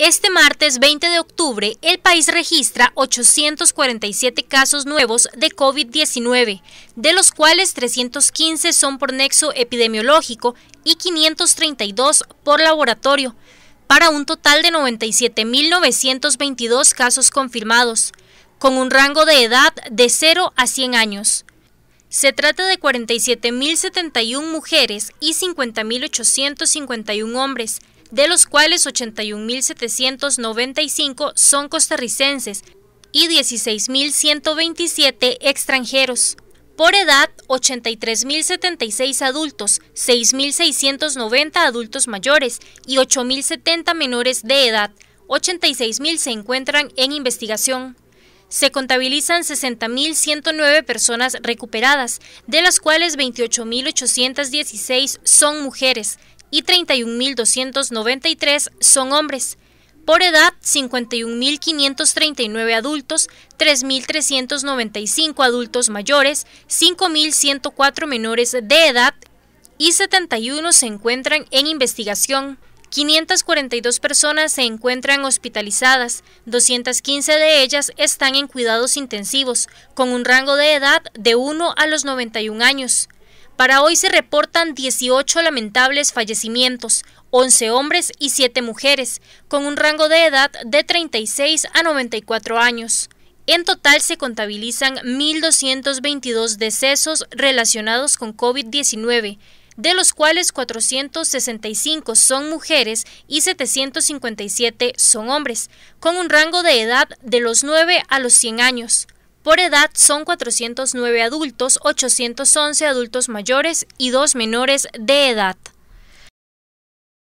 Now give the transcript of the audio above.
Este martes 20 de octubre, el país registra 847 casos nuevos de COVID-19, de los cuales 315 son por nexo epidemiológico y 532 por laboratorio, para un total de 97.922 casos confirmados, con un rango de edad de 0 a 100 años. Se trata de 47.071 mujeres y 50.851 hombres, de los cuales 81.795 son costarricenses y 16.127 extranjeros. Por edad, 83.076 adultos, 6.690 adultos mayores y 8.070 menores de edad. 86.000 se encuentran en investigación. Se contabilizan 60.109 personas recuperadas, de las cuales 28.816 son mujeres, y 31.293 son hombres. Por edad, 51.539 adultos, 3.395 adultos mayores, 5.104 menores de edad y 71 se encuentran en investigación. 542 personas se encuentran hospitalizadas, 215 de ellas están en cuidados intensivos, con un rango de edad de 1 a los 91 años. Para hoy se reportan 18 lamentables fallecimientos, 11 hombres y 7 mujeres, con un rango de edad de 36 a 94 años. En total se contabilizan 1.222 decesos relacionados con COVID-19, de los cuales 465 son mujeres y 757 son hombres, con un rango de edad de los 9 a los 100 años. Por edad son 409 adultos, 811 adultos mayores y dos menores de edad.